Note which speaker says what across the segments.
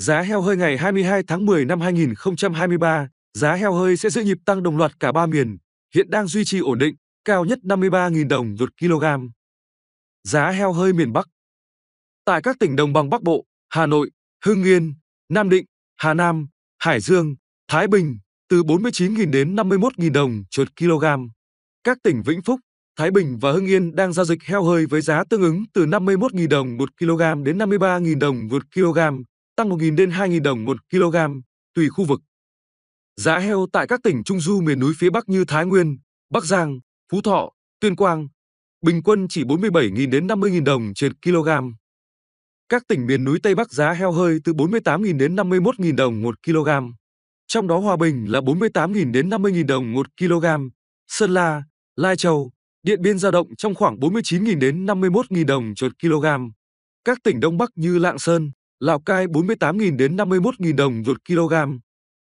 Speaker 1: Giá heo hơi ngày 22 tháng 10 năm 2023, giá heo hơi sẽ giữ nhịp tăng đồng loạt cả ba miền, hiện đang duy trì ổn định, cao nhất 53.000 đồng một kg. Giá heo hơi miền Bắc Tại các tỉnh đồng bằng Bắc Bộ, Hà Nội, Hưng Yên, Nam Định, Hà Nam, Hải Dương, Thái Bình từ 49.000 đến 51.000 đồng một kg. Các tỉnh Vĩnh Phúc, Thái Bình và Hưng Yên đang giao dịch heo hơi với giá tương ứng từ 51.000 đồng 1 kg đến 53.000 đồng 1 kg, tăng 1.000 đến 2.000 đồng một kg, tùy khu vực. Giá heo tại các tỉnh Trung Du miền núi phía Bắc như Thái Nguyên, Bắc Giang, Phú Thọ, Tuyên Quang, bình quân chỉ 47.000 đến 50.000 đồng trên kg. Các tỉnh miền núi Tây Bắc giá heo hơi từ 48.000 đến 51.000 đồng một kg. Trong đó Hòa Bình là 48.000 đến 50.000 đồng một kg, Sơn La, Lai Châu, Điện Biên dao động trong khoảng 49.000 đến 51.000 đồng một kg. Các tỉnh Đông Bắc như Lạng Sơn, Lào Cai 48.000 đến 51.000 đồng một kg,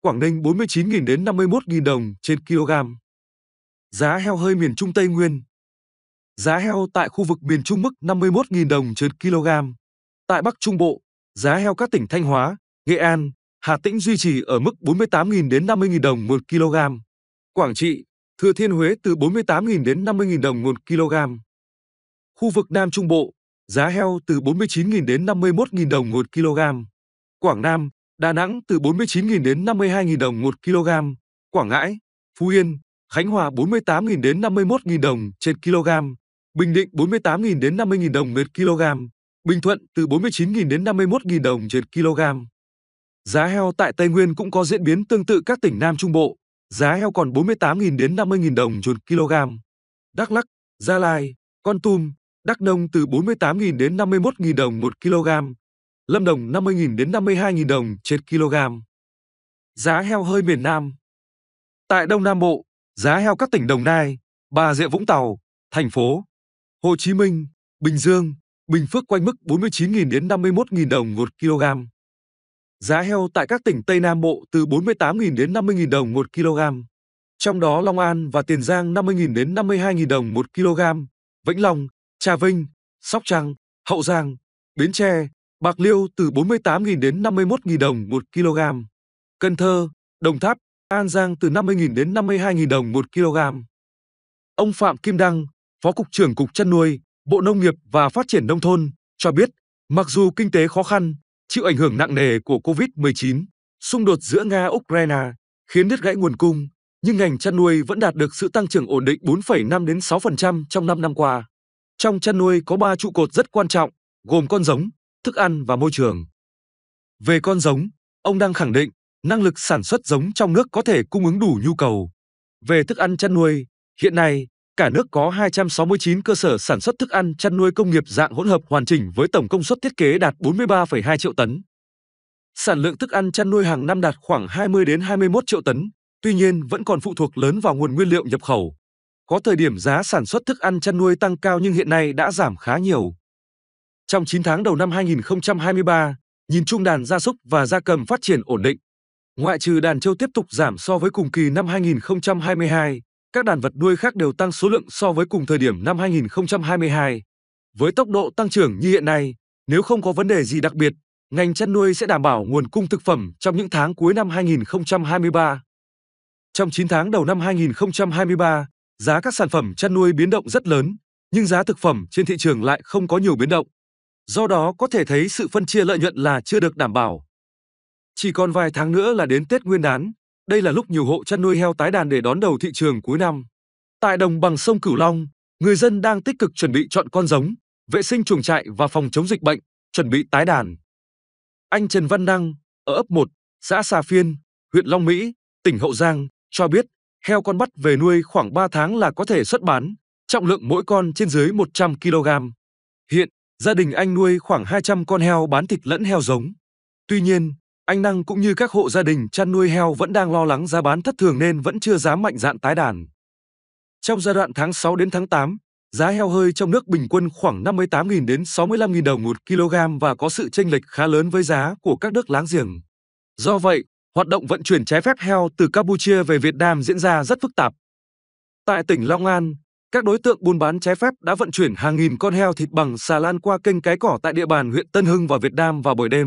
Speaker 1: Quảng Ninh 49.000 đến 51.000 đồng trên kg. Giá heo hơi miền Trung Tây Nguyên Giá heo tại khu vực miền Trung mức 51.000 đồng trên kg. Tại Bắc Trung Bộ, giá heo các tỉnh Thanh Hóa, Nghệ An, Hà Tĩnh duy trì ở mức 48.000 đến 50.000 đồng một kg. Quảng Trị, Thừa Thiên Huế từ 48.000 đến 50.000 đồng một kg. Khu vực Nam Trung Bộ, giá heo từ 49.000 đến 51.000 đồng 1 kg. Quảng Nam, Đà Nẵng từ 49.000 đến 52.000 đồng 1 kg. Quảng Ngãi, Phú Yên, Khánh Hòa 48.000 đến 51.000 đồng trên kg. Bình Định 48.000 đến 50.000 đồng một kg. Bình Thuận từ 49.000 đến 51.000 đồng trên kg. Giá heo tại Tây Nguyên cũng có diễn biến tương tự các tỉnh Nam Trung Bộ. Giá heo còn 48.000 đến 50.000 đồng trên kg. Đắk Lắk, Gia Lai, Con Tum, Đắk Nông từ 48.000 đến 51.000 đồng 1 kg, Lâm Đồng 50.000 đến 52.000 đồng trên kg. Giá heo hơi miền Nam Tại Đông Nam Bộ, giá heo các tỉnh Đồng Nai, Bà Rịa Vũng Tàu, thành phố, Hồ Chí Minh, Bình Dương, Bình Phước quanh mức 49.000 đến 51.000 đồng 1 kg. Giá heo tại các tỉnh Tây Nam Bộ từ 48.000 đến 50.000 đồng 1 kg. Trong đó Long An và Tiền Giang 50.000 đến 52.000 đồng 1 kg, Vĩnh Long Trà Vinh, Sóc Trăng, Hậu Giang, Bến Tre, Bạc Liêu từ 48.000 đến 51.000 đồng 1 kg. Cần Thơ, Đồng Tháp, An Giang từ 50.000 đến 52.000 đồng 1 kg. Ông Phạm Kim Đăng, Phó Cục trưởng Cục chăn nuôi, Bộ Nông nghiệp và Phát triển Nông thôn, cho biết, mặc dù kinh tế khó khăn, chịu ảnh hưởng nặng nề của COVID-19, xung đột giữa Nga-Ukraine khiến đứt gãy nguồn cung, nhưng ngành chăn nuôi vẫn đạt được sự tăng trưởng ổn định 4,5 đến 6% trong 5 năm qua. Trong chăn nuôi có ba trụ cột rất quan trọng, gồm con giống, thức ăn và môi trường. Về con giống, ông đang khẳng định năng lực sản xuất giống trong nước có thể cung ứng đủ nhu cầu. Về thức ăn chăn nuôi, hiện nay cả nước có 269 cơ sở sản xuất thức ăn chăn nuôi công nghiệp dạng hỗn hợp hoàn chỉnh với tổng công suất thiết kế đạt 43,2 triệu tấn. Sản lượng thức ăn chăn nuôi hàng năm đạt khoảng 20 đến 21 triệu tấn, tuy nhiên vẫn còn phụ thuộc lớn vào nguồn nguyên liệu nhập khẩu. Có thời điểm giá sản xuất thức ăn chăn nuôi tăng cao nhưng hiện nay đã giảm khá nhiều. Trong 9 tháng đầu năm 2023, nhìn chung đàn gia súc và gia cầm phát triển ổn định. Ngoại trừ đàn trâu tiếp tục giảm so với cùng kỳ năm 2022, các đàn vật nuôi khác đều tăng số lượng so với cùng thời điểm năm 2022. Với tốc độ tăng trưởng như hiện nay, nếu không có vấn đề gì đặc biệt, ngành chăn nuôi sẽ đảm bảo nguồn cung thực phẩm trong những tháng cuối năm 2023. Trong 9 tháng đầu năm 2023, giá các sản phẩm chăn nuôi biến động rất lớn, nhưng giá thực phẩm trên thị trường lại không có nhiều biến động. Do đó có thể thấy sự phân chia lợi nhuận là chưa được đảm bảo. Chỉ còn vài tháng nữa là đến Tết Nguyên đán, đây là lúc nhiều hộ chăn nuôi heo tái đàn để đón đầu thị trường cuối năm. Tại đồng bằng sông Cửu Long, người dân đang tích cực chuẩn bị chọn con giống, vệ sinh chuồng trại và phòng chống dịch bệnh, chuẩn bị tái đàn. Anh Trần Văn Đăng ở ấp 1, xã Xà Phiên, huyện Long Mỹ, tỉnh Hậu Giang cho biết heo con bắt về nuôi khoảng 3 tháng là có thể xuất bán, trọng lượng mỗi con trên dưới 100 kg. Hiện, gia đình anh nuôi khoảng 200 con heo bán thịt lẫn heo giống. Tuy nhiên, anh Năng cũng như các hộ gia đình chăn nuôi heo vẫn đang lo lắng giá bán thất thường nên vẫn chưa dám mạnh dạn tái đàn. Trong giai đoạn tháng 6 đến tháng 8, giá heo hơi trong nước bình quân khoảng 58.000 đến 65.000 đồng một kg và có sự chênh lệch khá lớn với giá của các nước láng giềng. Do vậy, Hoạt động vận chuyển trái phép heo từ Campuchia về Việt Nam diễn ra rất phức tạp. Tại tỉnh Long An, các đối tượng buôn bán trái phép đã vận chuyển hàng nghìn con heo thịt bằng xà lan qua kênh Cái Cỏ tại địa bàn huyện Tân Hưng vào Việt Nam vào buổi đêm.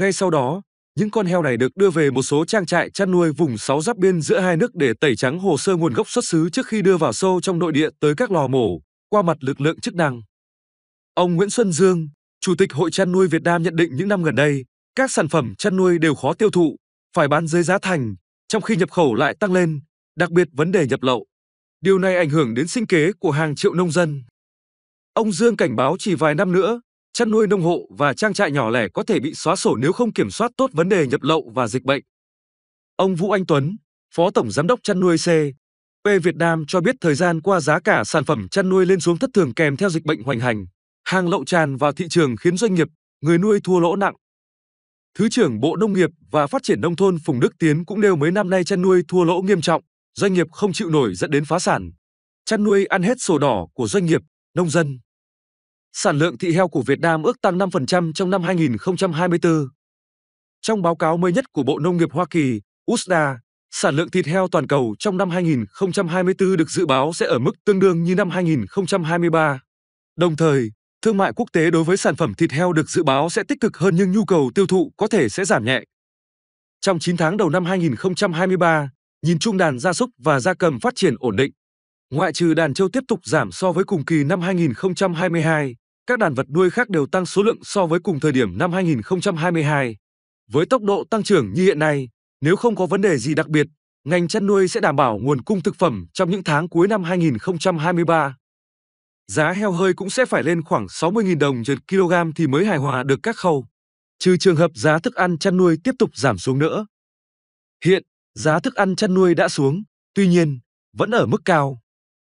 Speaker 1: Ngay sau đó, những con heo này được đưa về một số trang trại chăn nuôi vùng sáu giáp biên giữa hai nước để tẩy trắng hồ sơ nguồn gốc xuất xứ trước khi đưa vào sâu trong nội địa tới các lò mổ, qua mặt lực lượng chức năng. Ông Nguyễn Xuân Dương, Chủ tịch Hội chăn nuôi Việt Nam nhận định những năm gần đây, các sản phẩm chăn nuôi đều khó tiêu thụ, phải bán dưới giá thành, trong khi nhập khẩu lại tăng lên, đặc biệt vấn đề nhập lậu. Điều này ảnh hưởng đến sinh kế của hàng triệu nông dân. Ông Dương cảnh báo chỉ vài năm nữa, chăn nuôi nông hộ và trang trại nhỏ lẻ có thể bị xóa sổ nếu không kiểm soát tốt vấn đề nhập lậu và dịch bệnh. Ông Vũ Anh Tuấn, Phó Tổng Giám đốc chăn nuôi C. P Việt Nam cho biết thời gian qua giá cả sản phẩm chăn nuôi lên xuống thất thường kèm theo dịch bệnh hoành hành. Hàng lậu tràn vào thị trường khiến doanh nghiệp, người nuôi thua lỗ nặng. Thứ trưởng Bộ Nông nghiệp và Phát triển Nông thôn Phùng Đức Tiến cũng nêu mấy năm nay chăn nuôi thua lỗ nghiêm trọng, doanh nghiệp không chịu nổi dẫn đến phá sản. Chăn nuôi ăn hết sổ đỏ của doanh nghiệp, nông dân. Sản lượng thịt heo của Việt Nam ước tăng 5% trong năm 2024. Trong báo cáo mới nhất của Bộ Nông nghiệp Hoa Kỳ, USDA, sản lượng thịt heo toàn cầu trong năm 2024 được dự báo sẽ ở mức tương đương như năm 2023. Đồng thời, Thương mại quốc tế đối với sản phẩm thịt heo được dự báo sẽ tích cực hơn nhưng nhu cầu tiêu thụ có thể sẽ giảm nhẹ. Trong 9 tháng đầu năm 2023, nhìn chung đàn gia súc và gia cầm phát triển ổn định. Ngoại trừ đàn trâu tiếp tục giảm so với cùng kỳ năm 2022, các đàn vật nuôi khác đều tăng số lượng so với cùng thời điểm năm 2022. Với tốc độ tăng trưởng như hiện nay, nếu không có vấn đề gì đặc biệt, ngành chăn nuôi sẽ đảm bảo nguồn cung thực phẩm trong những tháng cuối năm 2023 giá heo hơi cũng sẽ phải lên khoảng 60.000 đồng trên kg thì mới hài hòa được các khâu, trừ trường hợp giá thức ăn chăn nuôi tiếp tục giảm xuống nữa. Hiện, giá thức ăn chăn nuôi đã xuống, tuy nhiên, vẫn ở mức cao.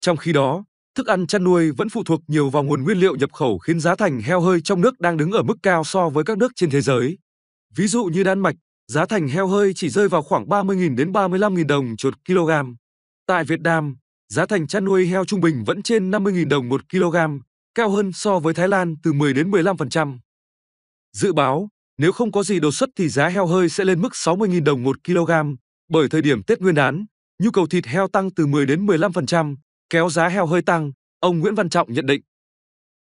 Speaker 1: Trong khi đó, thức ăn chăn nuôi vẫn phụ thuộc nhiều vào nguồn nguyên liệu nhập khẩu khiến giá thành heo hơi trong nước đang đứng ở mức cao so với các nước trên thế giới. Ví dụ như Đan Mạch, giá thành heo hơi chỉ rơi vào khoảng 30.000 đến 35.000 đồng một kg. Tại Việt Nam, giá thành chăn nuôi heo trung bình vẫn trên 50.000 đồng một kg, cao hơn so với Thái Lan từ 10 đến 15%. Dự báo, nếu không có gì đột xuất thì giá heo hơi sẽ lên mức 60.000 đồng một kg, bởi thời điểm Tết Nguyên đán, nhu cầu thịt heo tăng từ 10 đến 15%, kéo giá heo hơi tăng, ông Nguyễn Văn Trọng nhận định.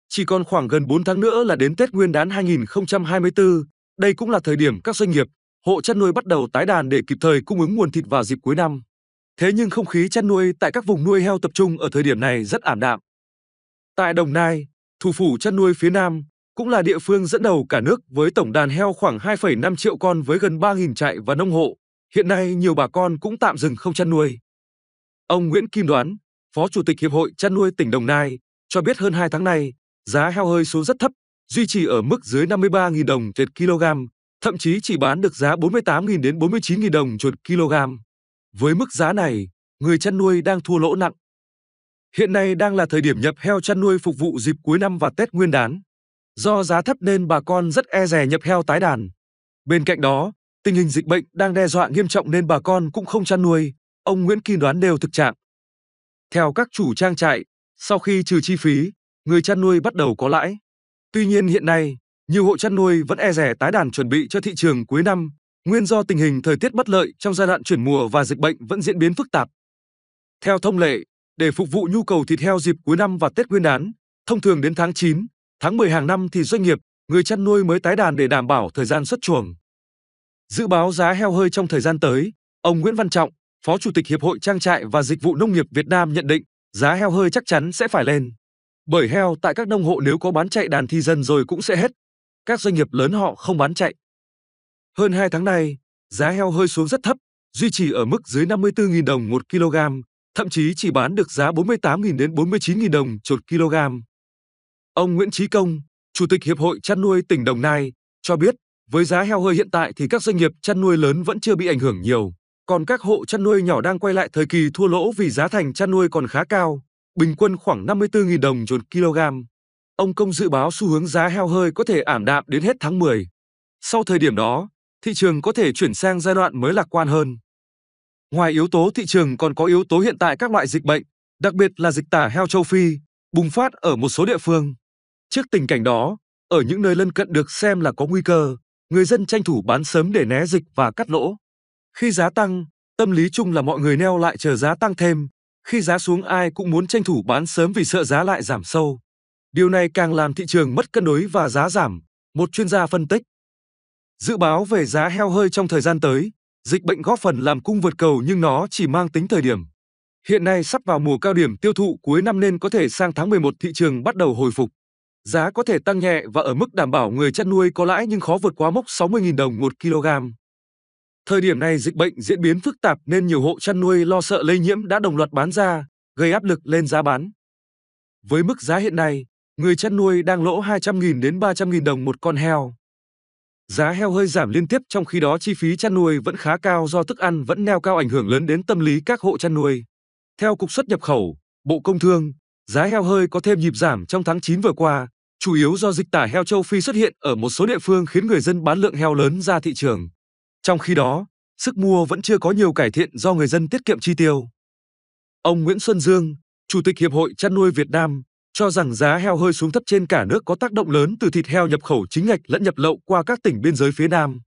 Speaker 1: Chỉ còn khoảng gần 4 tháng nữa là đến Tết Nguyên đán 2024, đây cũng là thời điểm các doanh nghiệp, hộ chăn nuôi bắt đầu tái đàn để kịp thời cung ứng nguồn thịt vào dịp cuối năm. Thế nhưng không khí chăn nuôi tại các vùng nuôi heo tập trung ở thời điểm này rất ảm đạm. Tại Đồng Nai, thủ phủ chăn nuôi phía Nam, cũng là địa phương dẫn đầu cả nước với tổng đàn heo khoảng 2,5 triệu con với gần 3.000 trại và nông hộ. Hiện nay nhiều bà con cũng tạm dừng không chăn nuôi. Ông Nguyễn Kim Đoán, Phó Chủ tịch Hiệp hội Chăn nuôi tỉnh Đồng Nai, cho biết hơn 2 tháng nay, giá heo hơi xuống rất thấp, duy trì ở mức dưới 53.000 đồng trên kg, thậm chí chỉ bán được giá 48.000 đến 49.000 đồng chuột kg. Với mức giá này, người chăn nuôi đang thua lỗ nặng. Hiện nay đang là thời điểm nhập heo chăn nuôi phục vụ dịp cuối năm và Tết Nguyên đán. Do giá thấp nên bà con rất e rè nhập heo tái đàn. Bên cạnh đó, tình hình dịch bệnh đang đe dọa nghiêm trọng nên bà con cũng không chăn nuôi, ông Nguyễn Kim đoán đều thực trạng. Theo các chủ trang trại, sau khi trừ chi phí, người chăn nuôi bắt đầu có lãi. Tuy nhiên hiện nay, nhiều hộ chăn nuôi vẫn e rè tái đàn chuẩn bị cho thị trường cuối năm, Nguyên do tình hình thời tiết bất lợi trong giai đoạn chuyển mùa và dịch bệnh vẫn diễn biến phức tạp. Theo thông lệ, để phục vụ nhu cầu thịt heo dịp cuối năm và Tết Nguyên đán, thông thường đến tháng 9, tháng 10 hàng năm thì doanh nghiệp, người chăn nuôi mới tái đàn để đảm bảo thời gian xuất chuồng. Dự báo giá heo hơi trong thời gian tới, ông Nguyễn Văn Trọng, Phó Chủ tịch Hiệp hội Trang trại và Dịch vụ Nông nghiệp Việt Nam nhận định giá heo hơi chắc chắn sẽ phải lên. Bởi heo tại các nông hộ nếu có bán chạy đàn thì dần rồi cũng sẽ hết. Các doanh nghiệp lớn họ không bán chạy. Hơn 2 tháng nay, giá heo hơi xuống rất thấp, duy trì ở mức dưới 54.000 đồng 1 kg, thậm chí chỉ bán được giá 48.000 đến 49.000 đồng một kg. Ông Nguyễn Trí Công, Chủ tịch Hiệp hội chăn nuôi tỉnh Đồng Nai, cho biết với giá heo hơi hiện tại thì các doanh nghiệp chăn nuôi lớn vẫn chưa bị ảnh hưởng nhiều, còn các hộ chăn nuôi nhỏ đang quay lại thời kỳ thua lỗ vì giá thành chăn nuôi còn khá cao, bình quân khoảng 54.000 đồng một kg. Ông Công dự báo xu hướng giá heo hơi có thể ảm đạm đến hết tháng 10. Sau thời điểm đó, thị trường có thể chuyển sang giai đoạn mới lạc quan hơn. Ngoài yếu tố thị trường còn có yếu tố hiện tại các loại dịch bệnh, đặc biệt là dịch tả heo châu Phi, bùng phát ở một số địa phương. Trước tình cảnh đó, ở những nơi lân cận được xem là có nguy cơ, người dân tranh thủ bán sớm để né dịch và cắt lỗ. Khi giá tăng, tâm lý chung là mọi người neo lại chờ giá tăng thêm, khi giá xuống ai cũng muốn tranh thủ bán sớm vì sợ giá lại giảm sâu. Điều này càng làm thị trường mất cân đối và giá giảm, một chuyên gia phân tích. Dự báo về giá heo hơi trong thời gian tới, dịch bệnh góp phần làm cung vượt cầu nhưng nó chỉ mang tính thời điểm. Hiện nay sắp vào mùa cao điểm tiêu thụ cuối năm nên có thể sang tháng 11 thị trường bắt đầu hồi phục. Giá có thể tăng nhẹ và ở mức đảm bảo người chăn nuôi có lãi nhưng khó vượt quá mốc 60.000 đồng 1 kg. Thời điểm này dịch bệnh diễn biến phức tạp nên nhiều hộ chăn nuôi lo sợ lây nhiễm đã đồng loạt bán ra, gây áp lực lên giá bán. Với mức giá hiện nay, người chăn nuôi đang lỗ 200.000 đến 300.000 đồng một con heo. Giá heo hơi giảm liên tiếp trong khi đó chi phí chăn nuôi vẫn khá cao do thức ăn vẫn neo cao ảnh hưởng lớn đến tâm lý các hộ chăn nuôi. Theo Cục xuất nhập khẩu, Bộ Công Thương, giá heo hơi có thêm nhịp giảm trong tháng 9 vừa qua, chủ yếu do dịch tả heo châu Phi xuất hiện ở một số địa phương khiến người dân bán lượng heo lớn ra thị trường. Trong khi đó, sức mua vẫn chưa có nhiều cải thiện do người dân tiết kiệm chi tiêu. Ông Nguyễn Xuân Dương, Chủ tịch Hiệp hội Chăn nuôi Việt Nam, cho rằng giá heo hơi xuống thấp trên cả nước có tác động lớn từ thịt heo nhập khẩu chính ngạch lẫn nhập lậu qua các tỉnh biên giới phía Nam.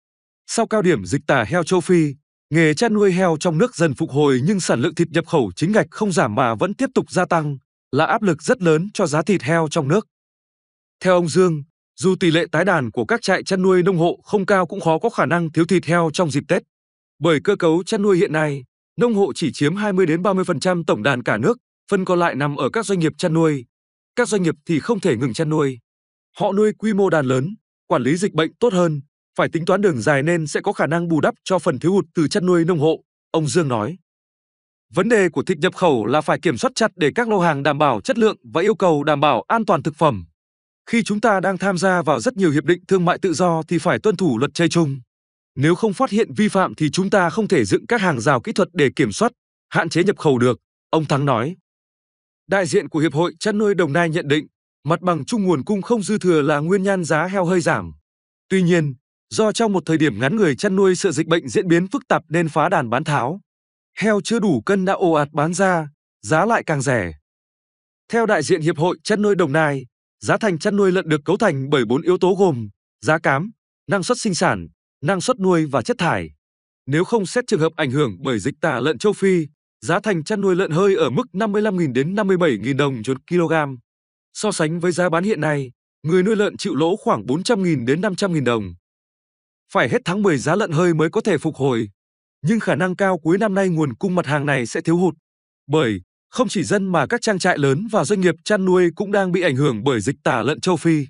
Speaker 1: Sau cao điểm dịch tả heo châu Phi, nghề chăn nuôi heo trong nước dần phục hồi nhưng sản lượng thịt nhập khẩu chính ngạch không giảm mà vẫn tiếp tục gia tăng, là áp lực rất lớn cho giá thịt heo trong nước. Theo ông Dương, dù tỷ lệ tái đàn của các trại chăn nuôi nông hộ không cao cũng khó có khả năng thiếu thịt heo trong dịp Tết. Bởi cơ cấu chăn nuôi hiện nay, nông hộ chỉ chiếm 20 đến 30% tổng đàn cả nước, phần còn lại nằm ở các doanh nghiệp chăn nuôi, các doanh nghiệp thì không thể ngừng chăn nuôi. Họ nuôi quy mô đàn lớn, quản lý dịch bệnh tốt hơn, phải tính toán đường dài nên sẽ có khả năng bù đắp cho phần thiếu hụt từ chăn nuôi nông hộ, ông Dương nói. Vấn đề của thịt nhập khẩu là phải kiểm soát chặt để các lô hàng đảm bảo chất lượng và yêu cầu đảm bảo an toàn thực phẩm. Khi chúng ta đang tham gia vào rất nhiều hiệp định thương mại tự do thì phải tuân thủ luật chơi chung. Nếu không phát hiện vi phạm thì chúng ta không thể dựng các hàng rào kỹ thuật để kiểm soát, hạn chế nhập khẩu được, ông Thắng nói đại diện của Hiệp hội Chăn nuôi Đồng Nai nhận định, mặt bằng chung nguồn cung không dư thừa là nguyên nhân giá heo hơi giảm. Tuy nhiên, do trong một thời điểm ngắn người chăn nuôi sợ dịch bệnh diễn biến phức tạp nên phá đàn bán tháo. Heo chưa đủ cân đã ồ ạt bán ra, giá lại càng rẻ. Theo đại diện Hiệp hội Chăn nuôi Đồng Nai, giá thành chăn nuôi lợn được cấu thành bởi bốn yếu tố gồm giá cám, năng suất sinh sản, năng suất nuôi và chất thải. Nếu không xét trường hợp ảnh hưởng bởi dịch tả lợn châu Phi, giá thành chăn nuôi lợn hơi ở mức 55.000 đến 57.000 đồng một kg. So sánh với giá bán hiện nay, người nuôi lợn chịu lỗ khoảng 400.000 đến 500.000 đồng. Phải hết tháng 10 giá lợn hơi mới có thể phục hồi, nhưng khả năng cao cuối năm nay nguồn cung mặt hàng này sẽ thiếu hụt. Bởi không chỉ dân mà các trang trại lớn và doanh nghiệp chăn nuôi cũng đang bị ảnh hưởng bởi dịch tả lợn châu Phi.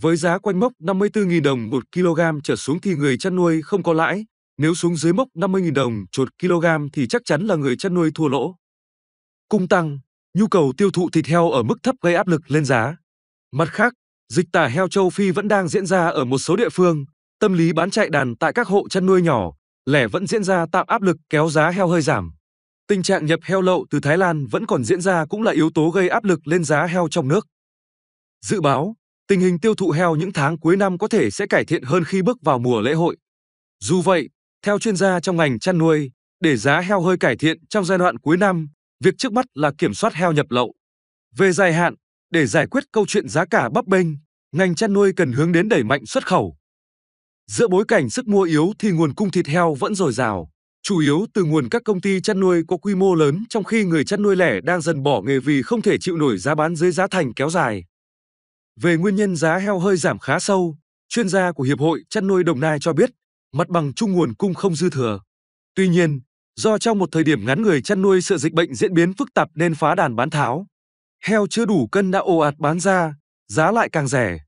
Speaker 1: Với giá quanh mốc 54.000 đồng một kg trở xuống thì người chăn nuôi không có lãi, nếu xuống dưới mốc 50.000 đồng chuột kg thì chắc chắn là người chăn nuôi thua lỗ. Cung tăng, nhu cầu tiêu thụ thịt heo ở mức thấp gây áp lực lên giá. Mặt khác, dịch tả heo châu Phi vẫn đang diễn ra ở một số địa phương, tâm lý bán chạy đàn tại các hộ chăn nuôi nhỏ, lẻ vẫn diễn ra tạo áp lực kéo giá heo hơi giảm. Tình trạng nhập heo lậu từ Thái Lan vẫn còn diễn ra cũng là yếu tố gây áp lực lên giá heo trong nước. Dự báo, tình hình tiêu thụ heo những tháng cuối năm có thể sẽ cải thiện hơn khi bước vào mùa lễ hội. Dù vậy, theo chuyên gia trong ngành chăn nuôi, để giá heo hơi cải thiện trong giai đoạn cuối năm, việc trước mắt là kiểm soát heo nhập lậu. Về dài hạn, để giải quyết câu chuyện giá cả bấp bênh, ngành chăn nuôi cần hướng đến đẩy mạnh xuất khẩu. Giữa bối cảnh sức mua yếu thì nguồn cung thịt heo vẫn dồi dào, chủ yếu từ nguồn các công ty chăn nuôi có quy mô lớn trong khi người chăn nuôi lẻ đang dần bỏ nghề vì không thể chịu nổi giá bán dưới giá thành kéo dài. Về nguyên nhân giá heo hơi giảm khá sâu, chuyên gia của Hiệp hội Chăn nuôi Đồng Nai cho biết mặt bằng chung nguồn cung không dư thừa. Tuy nhiên, do trong một thời điểm ngắn người chăn nuôi sợ dịch bệnh diễn biến phức tạp nên phá đàn bán tháo. Heo chưa đủ cân đã ồ ạt bán ra, giá lại càng rẻ.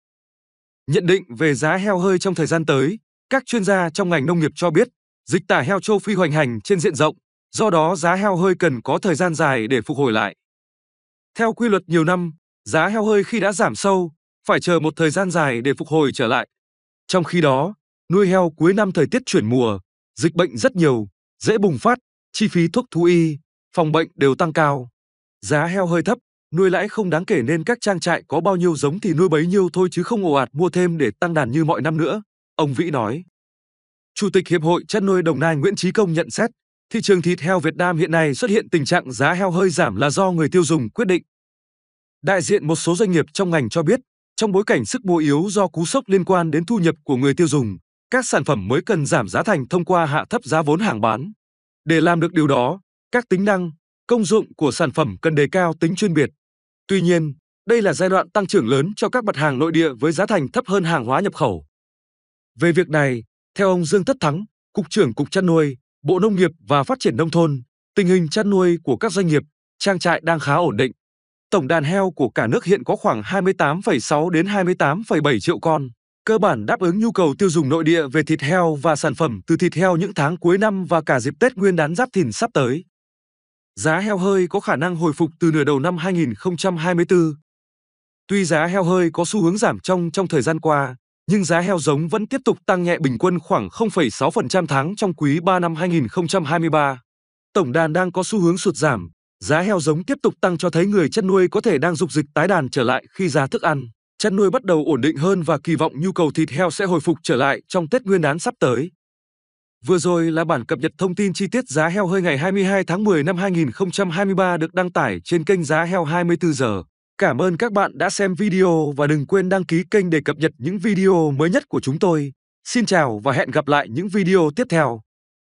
Speaker 1: Nhận định về giá heo hơi trong thời gian tới, các chuyên gia trong ngành nông nghiệp cho biết, dịch tả heo châu Phi hoành hành trên diện rộng, do đó giá heo hơi cần có thời gian dài để phục hồi lại. Theo quy luật nhiều năm, giá heo hơi khi đã giảm sâu, phải chờ một thời gian dài để phục hồi trở lại. Trong khi đó, Nuôi heo cuối năm thời tiết chuyển mùa, dịch bệnh rất nhiều, dễ bùng phát, chi phí thuốc thú y, phòng bệnh đều tăng cao. Giá heo hơi thấp, nuôi lãi không đáng kể nên các trang trại có bao nhiêu giống thì nuôi bấy nhiêu thôi chứ không ồ ạt mua thêm để tăng đàn như mọi năm nữa, ông Vĩ nói. Chủ tịch Hiệp hội chăn nuôi Đồng Nai Nguyễn Trí Công nhận xét, thị trường thịt heo Việt Nam hiện nay xuất hiện tình trạng giá heo hơi giảm là do người tiêu dùng quyết định. Đại diện một số doanh nghiệp trong ngành cho biết, trong bối cảnh sức mua yếu do cú sốc liên quan đến thu nhập của người tiêu dùng, các sản phẩm mới cần giảm giá thành thông qua hạ thấp giá vốn hàng bán. Để làm được điều đó, các tính năng, công dụng của sản phẩm cần đề cao tính chuyên biệt. Tuy nhiên, đây là giai đoạn tăng trưởng lớn cho các mặt hàng nội địa với giá thành thấp hơn hàng hóa nhập khẩu. Về việc này, theo ông Dương Tất Thắng, Cục trưởng Cục chăn nuôi, Bộ Nông nghiệp và Phát triển Nông thôn, tình hình chăn nuôi của các doanh nghiệp, trang trại đang khá ổn định. Tổng đàn heo của cả nước hiện có khoảng 28,6 đến 28,7 triệu con cơ bản đáp ứng nhu cầu tiêu dùng nội địa về thịt heo và sản phẩm từ thịt heo những tháng cuối năm và cả dịp Tết Nguyên đán Giáp Thìn sắp tới. Giá heo hơi có khả năng hồi phục từ nửa đầu năm 2024. Tuy giá heo hơi có xu hướng giảm trong trong thời gian qua, nhưng giá heo giống vẫn tiếp tục tăng nhẹ bình quân khoảng 0,6% tháng trong quý 3 năm 2023. Tổng đàn đang có xu hướng sụt giảm, giá heo giống tiếp tục tăng cho thấy người chăn nuôi có thể đang dục dịch tái đàn trở lại khi giá thức ăn chăn nuôi bắt đầu ổn định hơn và kỳ vọng nhu cầu thịt heo sẽ hồi phục trở lại trong Tết Nguyên đán sắp tới. Vừa rồi là bản cập nhật thông tin chi tiết giá heo hơi ngày 22 tháng 10 năm 2023 được đăng tải trên kênh Giá Heo 24 giờ. Cảm ơn các bạn đã xem video và đừng quên đăng ký kênh để cập nhật những video mới nhất của chúng tôi. Xin chào và hẹn gặp lại những video tiếp theo.